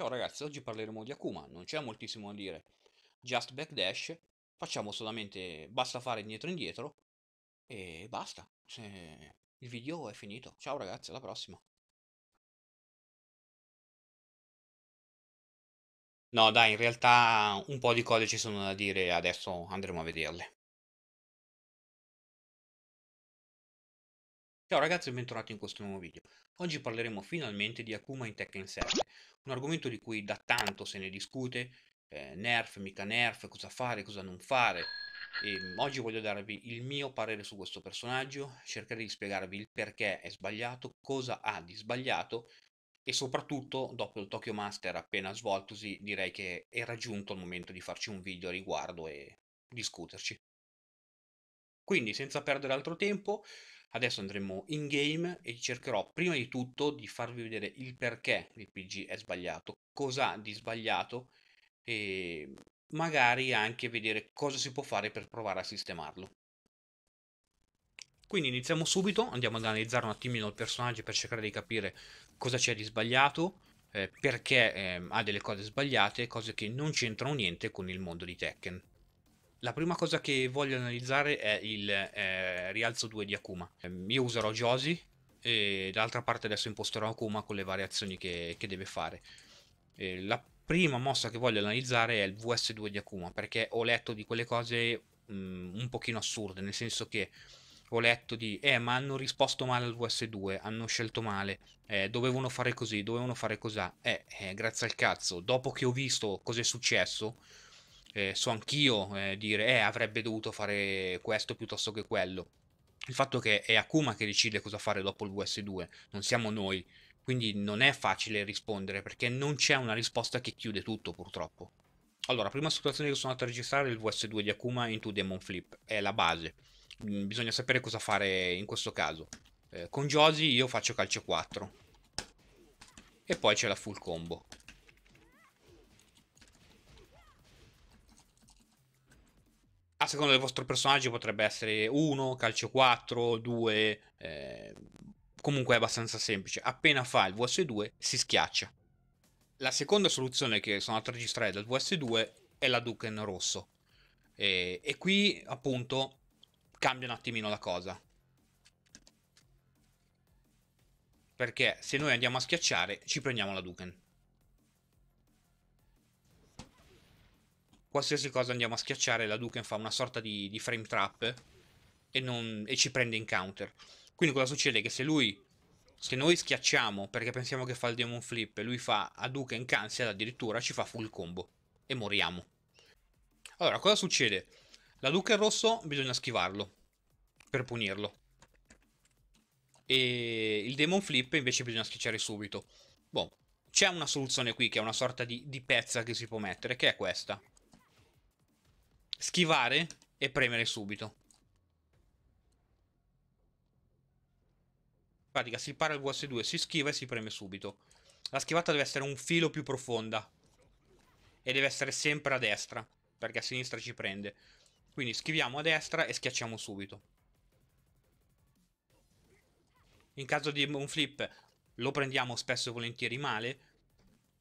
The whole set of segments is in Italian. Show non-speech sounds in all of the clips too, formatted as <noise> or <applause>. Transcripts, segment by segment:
Ciao ragazzi, oggi parleremo di Akuma, non c'è moltissimo da dire. Just backdash, facciamo solamente, basta fare indietro indietro e basta. Il video è finito. Ciao ragazzi, alla prossima. No dai, in realtà un po' di cose ci sono da dire, adesso andremo a vederle. Ciao ragazzi e bentornati in questo nuovo video. Oggi parleremo finalmente di Akuma in Tekken 7, un argomento di cui da tanto se ne discute, eh, nerf, mica nerf, cosa fare, cosa non fare, e ehm, oggi voglio darvi il mio parere su questo personaggio, cercare di spiegarvi il perché è sbagliato, cosa ha di sbagliato, e soprattutto dopo il Tokyo Master appena svoltosi direi che è raggiunto il momento di farci un video a riguardo e discuterci. Quindi senza perdere altro tempo, adesso andremo in game e cercherò prima di tutto di farvi vedere il perché il PG è sbagliato, cosa ha di sbagliato e magari anche vedere cosa si può fare per provare a sistemarlo. Quindi iniziamo subito, andiamo ad analizzare un attimino il personaggio per cercare di capire cosa c'è di sbagliato, eh, perché eh, ha delle cose sbagliate, cose che non c'entrano niente con il mondo di Tekken. La prima cosa che voglio analizzare è il eh, rialzo 2 di Akuma. Ehm, io userò Josie e dall'altra parte adesso imposterò Akuma con le variazioni che, che deve fare. Eh, la prima mossa che voglio analizzare è il VS2 di Akuma perché ho letto di quelle cose mh, mm, un pochino assurde, nel senso che ho letto di eh ma hanno risposto male al VS2, hanno scelto male, eh, dovevano fare così, dovevano fare cos'ha, eh, eh grazie al cazzo, dopo che ho visto cos'è successo eh, so anch'io eh, dire eh, avrebbe dovuto fare questo piuttosto che quello. Il fatto che è Akuma che decide cosa fare dopo il VS2, non siamo noi. Quindi non è facile rispondere perché non c'è una risposta che chiude tutto purtroppo. Allora, prima situazione che sono andato a registrare è il VS2 di Akuma into Demon Flip, è la base. Mm, bisogna sapere cosa fare in questo caso. Eh, con Josie io faccio calcio 4. E poi c'è la full combo. a seconda del vostro personaggio potrebbe essere 1, calcio 4, 2, eh, comunque è abbastanza semplice. Appena fa il VS2 si schiaccia. La seconda soluzione che sono andato a registrare dal VS2 è la Duken rosso. E, e qui appunto cambia un attimino la cosa. Perché se noi andiamo a schiacciare ci prendiamo la Duken. qualsiasi cosa andiamo a schiacciare la Duken fa una sorta di, di frame trap e, non, e, ci prende in counter. Quindi cosa succede? Che se lui, se noi schiacciamo perché pensiamo che fa il demon flip e lui fa a Duken cancel addirittura ci fa full combo e moriamo. Allora cosa succede? La Duken rosso bisogna schivarlo per punirlo. E il demon flip invece bisogna schiacciare subito. Boh, c'è una soluzione qui che è una sorta di, di pezza che si può mettere che è questa schivare e premere subito. In pratica si para il ws 2 si schiva e si preme subito. La schivata deve essere un filo più profonda. E deve essere sempre a destra, perché a sinistra ci prende. Quindi schiviamo a destra e schiacciamo subito. In caso di un flip lo prendiamo spesso e volentieri male,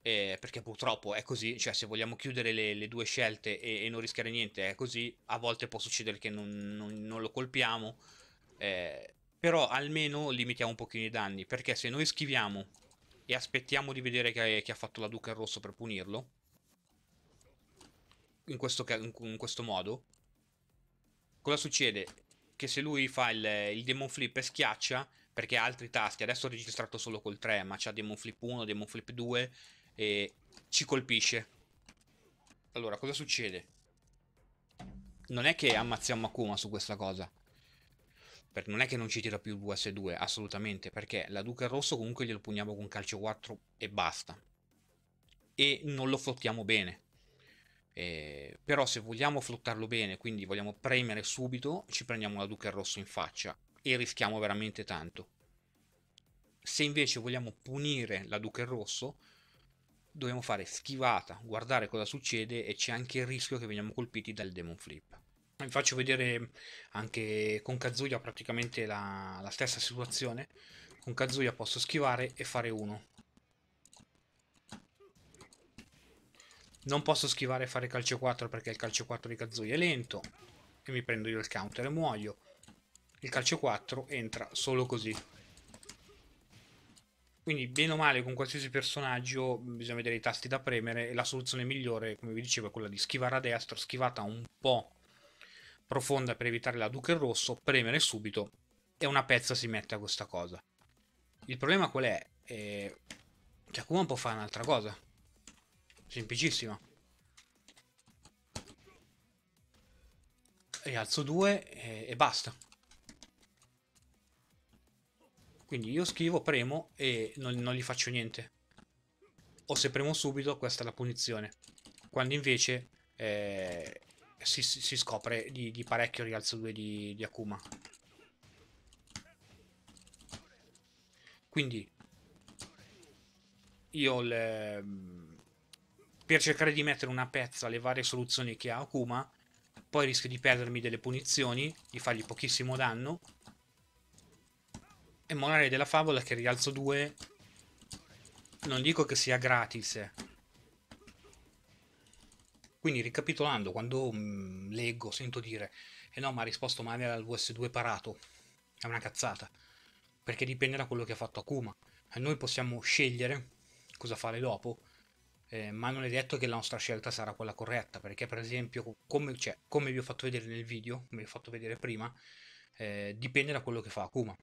eh, perché purtroppo è così, cioè se vogliamo chiudere le, le due scelte e, e, non rischiare niente è così, a volte può succedere che non, non, non lo colpiamo, eh, però almeno limitiamo un pochino i danni, perché se noi schiviamo e aspettiamo di vedere che, che ha fatto la duca in rosso per punirlo, in questo, in questo, modo, cosa succede? Che se lui fa il, il Demon Flip e schiaccia, perché ha altri tasti, adesso ho registrato solo col 3, ma c'ha Demon Flip 1, Demon Flip 2 e ci colpisce. Allora, cosa succede? Non è che ammazziamo Akuma su questa cosa. Per, non è che non ci tira più 2S2, assolutamente, perché la Duca Rosso comunque glielo puniamo con calcio 4 e basta. E non lo flottiamo bene. Eh, però se vogliamo flottarlo bene, quindi vogliamo premere subito, ci prendiamo la Duca Rosso in faccia e rischiamo veramente tanto. Se invece vogliamo punire la Duca Rosso, dobbiamo fare schivata, guardare cosa succede e c'è anche il rischio che veniamo colpiti dal Demon Flip. Vi faccio vedere anche con Kazuya praticamente la, la stessa situazione. Con Kazuya posso schivare e fare 1. Non posso schivare e fare calcio 4 perché il calcio 4 di Kazuya è lento. E mi prendo io il counter e muoio. Il calcio 4 entra solo così. Quindi, bene o male, con qualsiasi personaggio mm, bisogna vedere i tasti da premere e la soluzione migliore, come vi dicevo, è quella di schivare a destra, schivata un po' profonda per evitare la duca in rosso, premere subito e una pezza si mette a questa cosa. Il problema qual è? Eh, Giacomo può fare un'altra cosa. Semplicissima. Rialzo due e, e basta. Quindi io scrivo, premo e non, non gli faccio niente. O se premo subito, questa è la punizione. Quando invece eh, si, si, scopre di, di, parecchio rialzo 2 di, di Akuma. Quindi io le, ehm, per cercare di mettere una pezza alle varie soluzioni che ha Akuma, poi rischio di perdermi delle punizioni, di fargli pochissimo danno e morale della favola che rialzo 2 non dico che sia gratis. Quindi ricapitolando, quando mm, leggo, sento dire eh no, ma ha risposto male al vs 2 parato. È una cazzata. Perché dipende da quello che ha fatto Akuma. E noi possiamo scegliere cosa fare dopo, eh, ma non è detto che la nostra scelta sarà quella corretta, perché per esempio, come, cioè, come vi ho fatto vedere nel video, come vi ho fatto vedere prima, eh, dipende da quello che fa Akuma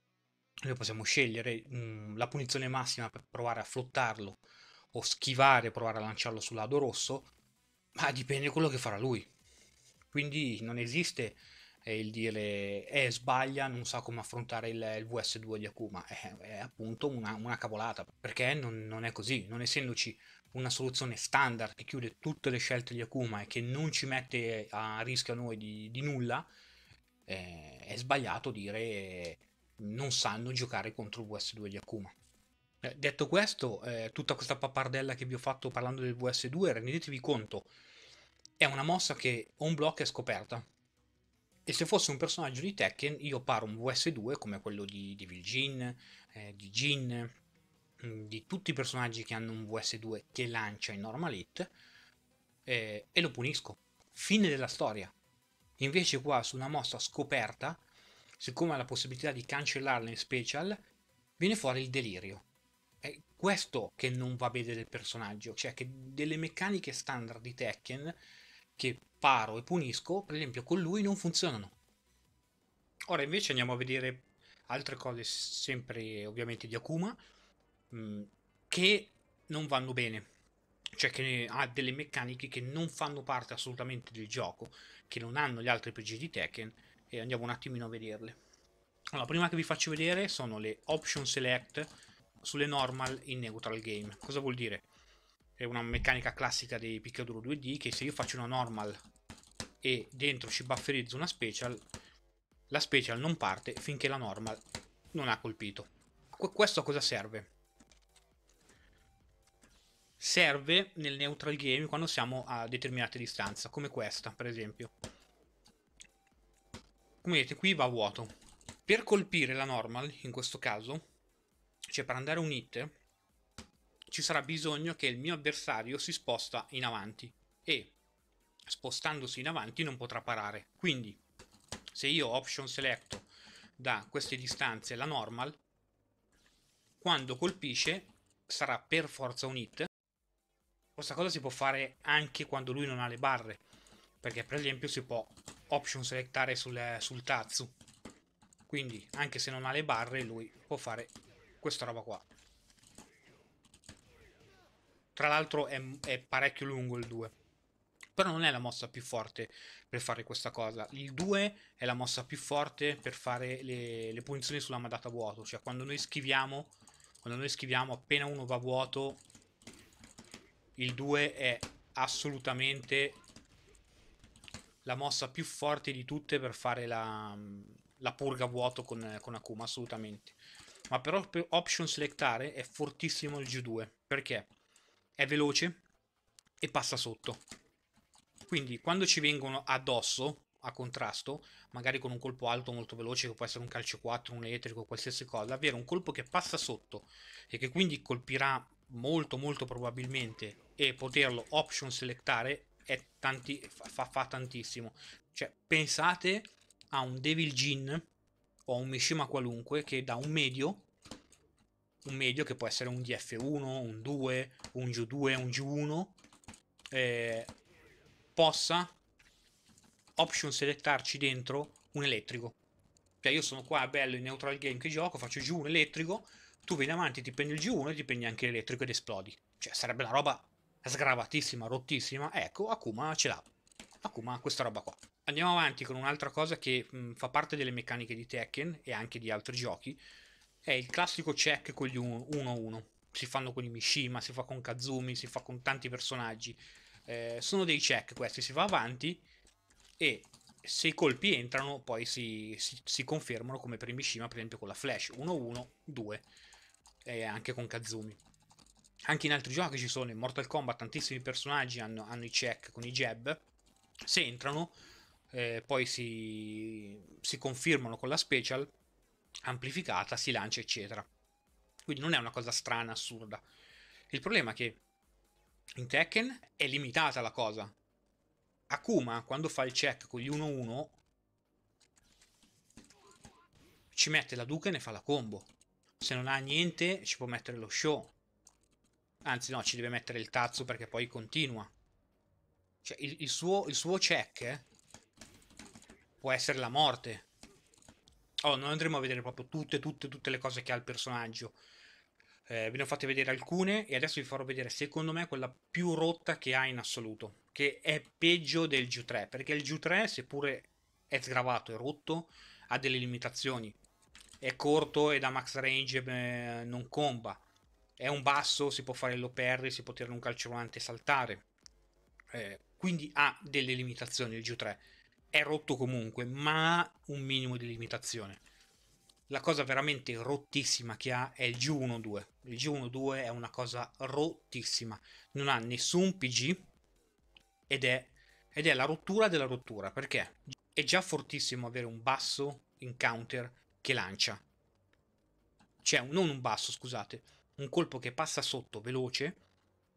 noi possiamo scegliere mh, mm, la punizione massima per provare a flottarlo o schivare, provare a lanciarlo sul lato rosso, ma dipende da quello che farà lui. Quindi non esiste eh, il dire eh sbaglia, non sa come affrontare il, il VS2 di Akuma, è, eh, è appunto una, una, cavolata, perché non, non è così, non essendoci una soluzione standard che chiude tutte le scelte di Akuma e che non ci mette a rischio a noi di, di nulla, eh, è sbagliato dire non sanno giocare contro il VS2 di Akuma. Eh, detto questo, eh, tutta questa pappardella che vi ho fatto parlando del VS2, rendetevi conto, è una mossa che on block è scoperta. E se fosse un personaggio di Tekken, io paro un VS2 come quello di Devil Jin, eh, di Jin, mm, di tutti i personaggi che hanno un VS2 che lancia in normal hit, eh, e lo punisco. Fine della storia. Invece qua su una mossa scoperta siccome ha la possibilità di cancellarla in special, viene fuori il delirio. È questo che non va bene del personaggio, cioè che delle meccaniche standard di Tekken che paro e punisco, per esempio con lui non funzionano. Ora invece andiamo a vedere altre cose sempre ovviamente di Akuma mh, mm, che non vanno bene, cioè che ha delle meccaniche che non fanno parte assolutamente del gioco, che non hanno gli altri PG di Tekken e andiamo un attimino a vederle. Allora, prima che vi faccio vedere sono le option select sulle normal in neutral game. Cosa vuol dire? È una meccanica classica dei picchiaduro 2D che se io faccio una normal e dentro ci bufferizzo una special, la special non parte finché la normal non ha colpito. Qu questo a cosa serve? Serve nel neutral game quando siamo a determinate distanze, come questa per esempio come vedete qui va a vuoto. Per colpire la normal, in questo caso, cioè per andare un hit, ci sarà bisogno che il mio avversario si sposta in avanti e spostandosi in avanti non potrà parare. Quindi se io option selecto da queste distanze la normal, quando colpisce sarà per forza un hit. Questa cosa si può fare anche quando lui non ha le barre, perché per esempio si può option selectare sul, sul Tatsu. Quindi, anche se non ha le barre, lui può fare questa roba qua. Tra l'altro è, è parecchio lungo il 2. Però non è la mossa più forte per fare questa cosa. Il 2 è la mossa più forte per fare le, le punizioni sulla madata a vuoto. Cioè quando noi schiviamo, quando noi schiviamo appena uno va vuoto, il 2 è assolutamente la mossa più forte di tutte per fare la, la purga vuoto con, con, Akuma, assolutamente. Ma però per option selectare è fortissimo il G2, perché è veloce e passa sotto. Quindi quando ci vengono addosso, a contrasto, magari con un colpo alto molto veloce, che può essere un calcio 4, un elettrico, qualsiasi cosa, avere un colpo che passa sotto e che quindi colpirà molto molto probabilmente e poterlo option selectare tanti, fa, fa, tantissimo. Cioè, pensate a un Devil Gin o a un Mishima qualunque che da un medio, un medio che può essere un DF1, un 2, un G2, un G1, eh, possa option selectarci dentro un elettrico. Cioè io sono qua, bello, in neutral game che gioco, faccio G1 elettrico, tu vieni avanti, ti prendi il G1 e ti prendi anche l'elettrico ed esplodi. Cioè sarebbe una roba sgravatissima, rottissima, ecco, Akuma ce l'ha. Akuma ha questa roba qua. Andiamo avanti con un'altra cosa che mh, fa parte delle meccaniche di Tekken e anche di altri giochi. È il classico check con gli 1-1. Si fanno con i Mishima, si fa con Kazumi, si fa con tanti personaggi. Eh, sono dei check questi, si va avanti e se i colpi entrano poi si, si, si confermano come per i Mishima, per esempio con la Flash 1-1-2 e anche con Kazumi anche in altri giochi ci sono, in Mortal Kombat tantissimi personaggi hanno, hanno i check con i jab, se entrano eh, poi si, si confermano con la special amplificata, si lancia eccetera. Quindi non è una cosa strana, assurda. Il problema è che in Tekken è limitata la cosa. Akuma quando fa il check con gli 1-1 ci mette la duca e ne fa la combo. Se non ha niente ci può mettere lo show. Anzi, no, ci deve mettere il tazzo perché poi continua. Cioè, il, il, suo, il suo, check eh, può essere la morte. Oh, non andremo a vedere proprio tutte, tutte, tutte le cose che ha il personaggio. Eh, ve ne ho fatte vedere alcune e adesso vi farò vedere, secondo me, quella più rotta che ha in assoluto. Che è peggio del G3, perché il G3, seppure è sgravato e rotto, ha delle limitazioni. È corto e da max range eh, non comba è un basso, si può fare il low si può tirare un calcio volante e saltare. Eh, quindi ha delle limitazioni il G3. È rotto comunque, ma ha un minimo di limitazione. La cosa veramente rottissima che ha è il G1-2. Il G1-2 è una cosa rottissima. Non ha nessun PG ed è, ed è la rottura della rottura. Perché è già fortissimo avere un basso in counter che lancia. Cioè, non un basso, scusate, un colpo che passa sotto veloce,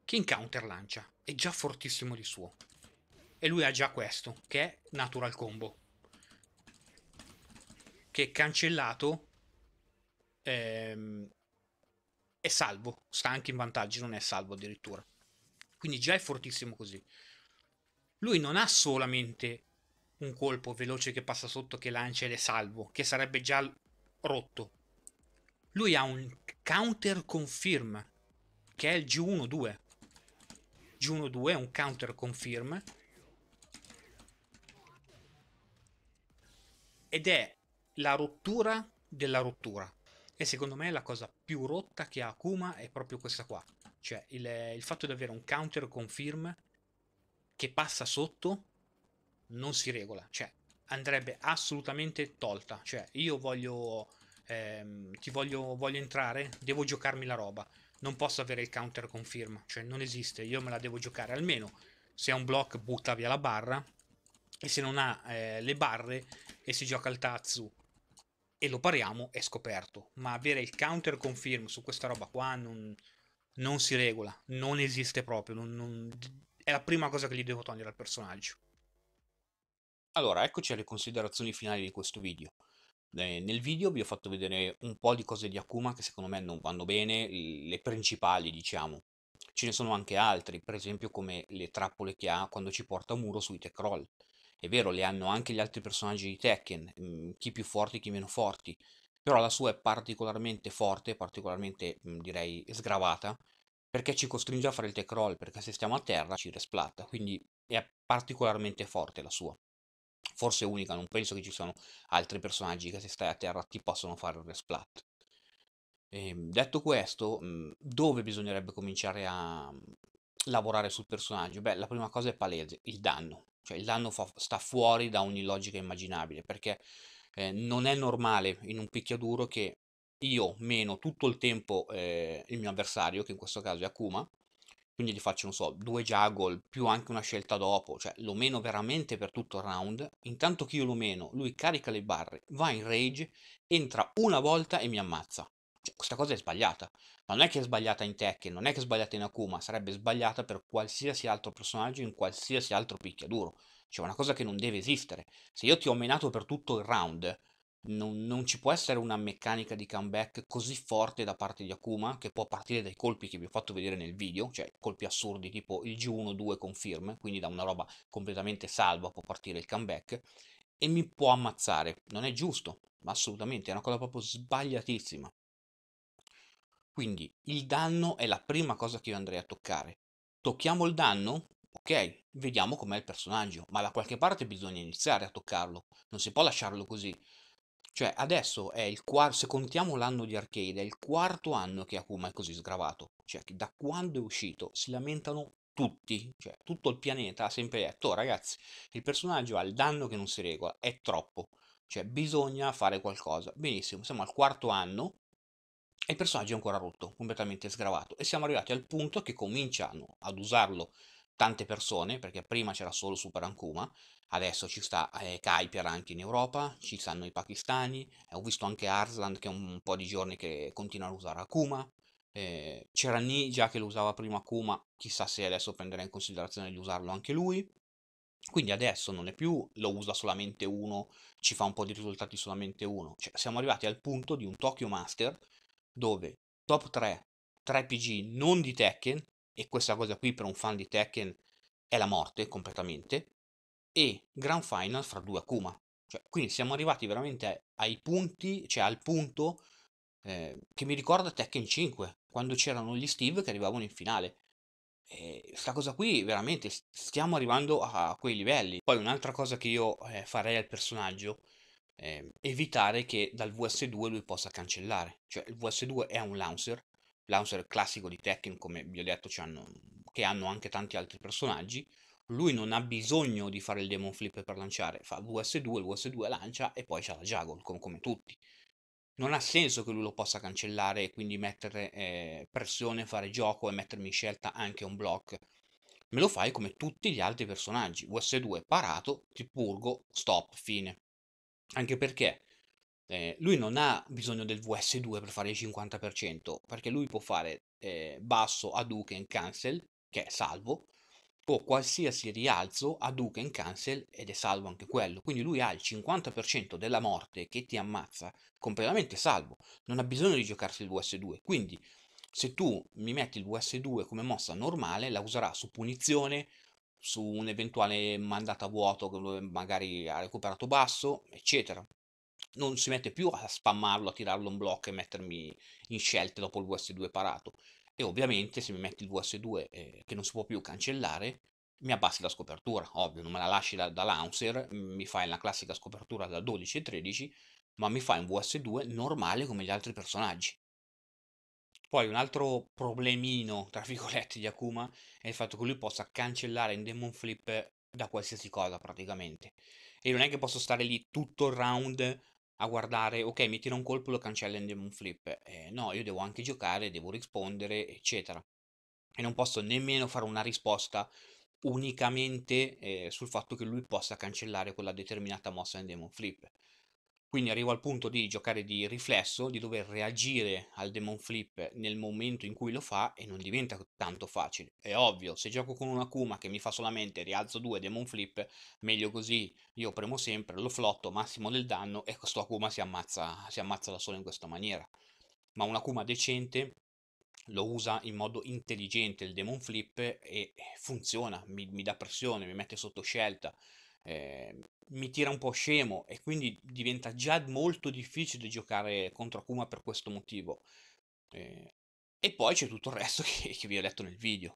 che in counter lancia, è già fortissimo di suo. E lui ha già questo, che è Natural Combo. Che cancellato ehm, è salvo, sta anche in vantaggio, non è salvo addirittura. Quindi già è fortissimo così. Lui non ha solamente un colpo veloce che passa sotto, che lancia ed è salvo, che sarebbe già rotto. Lui ha un counter confirm, che è il G1-2. G1-2 è un counter confirm. Ed è la rottura della rottura. E secondo me la cosa più rotta che ha Akuma è proprio questa qua. Cioè il, il fatto di avere un counter confirm che passa sotto non si regola. Cioè andrebbe assolutamente tolta. Cioè io voglio ehm, ti voglio, voglio entrare, devo giocarmi la roba, non posso avere il counter conferma, cioè non esiste, io me la devo giocare, almeno se ha un block butta via la barra e se non ha eh, le barre e si gioca il Tatsu e lo pariamo è scoperto, ma avere il counter conferm su questa roba qua non, non si regola, non esiste proprio, non, non... è la prima cosa che gli devo togliere al personaggio. Allora, eccoci alle considerazioni finali di questo video. Eh, nel video vi ho fatto vedere un po' di cose di Akuma che secondo me non vanno bene, le principali diciamo. Ce ne sono anche altri, per esempio come le trappole che ha quando ci porta Muro sui tech roll. È vero, le hanno anche gli altri personaggi di Tekken, mm, chi più forti, chi meno forti, però la sua è particolarmente forte, particolarmente mm, direi sgravata, perché ci costringe a fare il tech roll, perché se stiamo a terra ci resplatta, quindi è particolarmente forte la sua forse unica, non penso che ci siano altri personaggi che se stai a terra ti possono fare un resplat. E, ehm, detto questo, mhmm, dove bisognerebbe cominciare a mhmm, lavorare sul personaggio? Beh, la prima cosa è palese, il danno. Cioè il danno fa, sta fuori da ogni logica immaginabile, perché eh, non è normale in un picchiaduro che io meno tutto il tempo eh, il mio avversario, che in questo caso è Akuma, quindi gli faccio, non so, due juggle più anche una scelta dopo, cioè lo meno veramente per tutto il round, intanto che io lo meno, lui carica le barre, va in rage, entra una volta e mi ammazza. Cioè, questa cosa è sbagliata, ma non è che è sbagliata in Tekken, non è che è sbagliata in Akuma, sarebbe sbagliata per qualsiasi altro personaggio in qualsiasi altro picchiaduro. Cioè, una cosa che non deve esistere. Se io ti ho menato per tutto il round, non, non, ci può essere una meccanica di comeback così forte da parte di Akuma che può partire dai colpi che vi ho fatto vedere nel video, cioè colpi assurdi tipo il G1-2 confirm, quindi da una roba completamente salva può partire il comeback e mi può ammazzare. Non è giusto, assolutamente, è una cosa proprio sbagliatissima. Quindi il danno è la prima cosa che io andrei a toccare. Tocchiamo il danno? Ok, vediamo com'è il personaggio, ma da qualche parte bisogna iniziare a toccarlo, non si può lasciarlo così. Cioè, adesso è il quarto, se contiamo l'anno di arcade, è il quarto anno che Akuma è così sgravato. Cioè, da quando è uscito si lamentano tutti, cioè tutto il pianeta ha sempre detto, oh, ragazzi, il personaggio ha il danno che non si regola, è troppo. Cioè, bisogna fare qualcosa. Benissimo, siamo al quarto anno e il personaggio è ancora rotto, completamente sgravato. E siamo arrivati al punto che cominciano ad usarlo tante persone, perché prima c'era solo Super Ankuma, adesso ci sta eh, Kuiper anche in Europa, ci stanno i pakistani, eh, ho visto anche Arslan che è un po' di giorni che continua a usare Akuma, eh, c'era già che lo usava prima Akuma, chissà se adesso prenderà in considerazione di usarlo anche lui, quindi adesso non è più lo usa solamente uno, ci fa un po' di risultati solamente uno, cioè, siamo arrivati al punto di un Tokyo Master dove top 3, 3 PG non di Tekken, e questa cosa qui per un fan di Tekken è la morte completamente, e Grand Final fra due Akuma. Cioè, quindi siamo arrivati veramente ai punti, cioè al punto eh, che mi ricorda Tekken 5, quando c'erano gli Steve che arrivavano in finale. E sta cosa qui veramente stiamo arrivando a quei livelli. Poi un'altra cosa che io eh, farei al personaggio è ehm, evitare che dal VS2 lui possa cancellare. Cioè il VS2 è un launcher Lancer classico di Tekken, come vi ho detto, hanno, che hanno anche tanti altri personaggi. Lui non ha bisogno di fare il Demon Flip per lanciare, fa VS2, il VS2 lancia e poi c'ha la Juggle, com- come tutti. Non ha senso che lui lo possa cancellare e quindi mettere eh, pressione, fare gioco e mettermi in scelta anche un block. Me lo fai come tutti gli altri personaggi. VS2 parato, ti purgo, stop, fine. Anche perché eh, lui non ha bisogno del VS2 per fare il 50%, perché lui può fare eh, basso a Duke cancel, che è salvo, o qualsiasi rialzo a Duke cancel ed è salvo anche quello. Quindi lui ha il 50% della morte che ti ammazza completamente salvo, non ha bisogno di giocarsi il VS2. Quindi se tu mi metti il VS2 come mossa normale, la userà su punizione, su un'eventuale mandata a vuoto che magari ha recuperato basso, eccetera non si mette più a spammarlo, a tirarlo in blocco e mettermi in scelte dopo il VS2 parato. E ovviamente se mi metti il VS2 eh, che non si può più cancellare, mi abbassi la scopertura, ovvio, non me la lasci da, da launcher, mi fai la classica scopertura da 12 e 13, ma mi fai un VS2 normale come gli altri personaggi. Poi un altro problemino, tra virgolette, di Akuma è il fatto che lui possa cancellare in Demon Flip da qualsiasi cosa praticamente. E non è che posso stare lì tutto il round a guardare, ok, mi tira un colpo, lo cancella in un flip. Eh, no, io devo anche giocare, devo rispondere, eccetera. E non posso nemmeno fare una risposta unicamente eh, sul fatto che lui possa cancellare quella determinata mossa in demon flip. Quindi arrivo al punto di giocare di riflesso, di dover reagire al Demon Flip nel momento in cui lo fa e non diventa tanto facile. È ovvio, se gioco con un Akuma che mi fa solamente rialzo 2 Demon Flip, meglio così, io premo sempre, lo flotto, massimo del danno e questo Akuma si ammazza, si ammazza da solo in questa maniera. Ma un Akuma decente lo usa in modo intelligente il Demon Flip e funziona, mi, mi dà pressione, mi mette sotto scelta, eh, mi tira un po' scemo e quindi diventa già molto difficile giocare contro Akuma per questo motivo. Eh, e poi c'è tutto il resto <laughs> che, che vi ho letto nel video.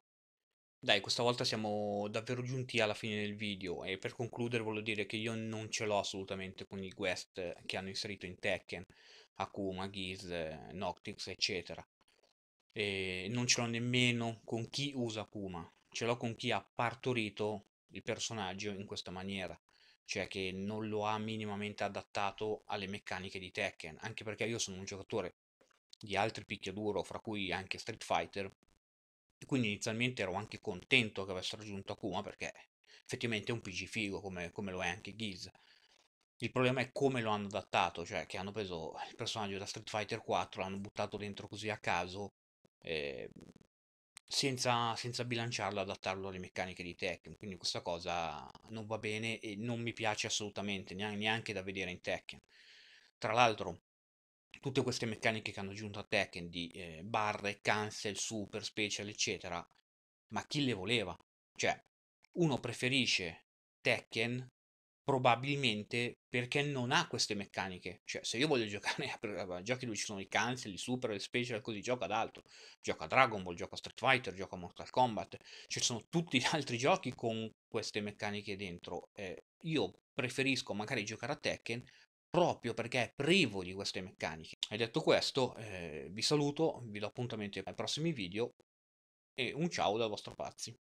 Dai, questa volta siamo davvero giunti alla fine del video e per concludere voglio dire che io non ce l'ho assolutamente con i guest che hanno inserito in Tekken, Akuma, Giz, Noctix, eccetera. E non ce l'ho nemmeno con chi usa Akuma, ce l'ho con chi ha partorito il personaggio in questa maniera, cioè che non lo ha minimamente adattato alle meccaniche di Tekken, anche perché io sono un giocatore di altri picchiaduro, fra cui anche Street Fighter, e quindi inizialmente ero anche contento che avesse raggiunto Akuma perché effettivamente è un PG figo come, come lo è anche Giz. Il problema è come lo hanno adattato, cioè che hanno preso il personaggio da Street Fighter 4, l'hanno buttato dentro così a caso, eh, senza, senza bilanciarlo, adattarlo alle meccaniche di Tekken. Quindi questa cosa non va bene e non mi piace assolutamente, neanche, neanche da vedere in Tekken. Tra l'altro, tutte queste meccaniche che hanno aggiunto a Tekken di eh, barre, cancel, super, special, eccetera, ma chi le voleva? Cioè, uno preferisce Tekken probabilmente perché non ha queste meccaniche. Cioè, se io voglio giocare a <laughs> giochi dove ci sono i cancel, i super, le special, così gioco ad altro. Gioco a Dragon Ball, gioco a Street Fighter, gioco a Mortal Kombat. Ci sono tutti gli altri giochi con queste meccaniche dentro. Eh, io preferisco magari giocare a Tekken proprio perché è privo di queste meccaniche. E detto questo, eh, vi saluto, vi do appuntamento ai prossimi video e un ciao dal vostro Pazzi.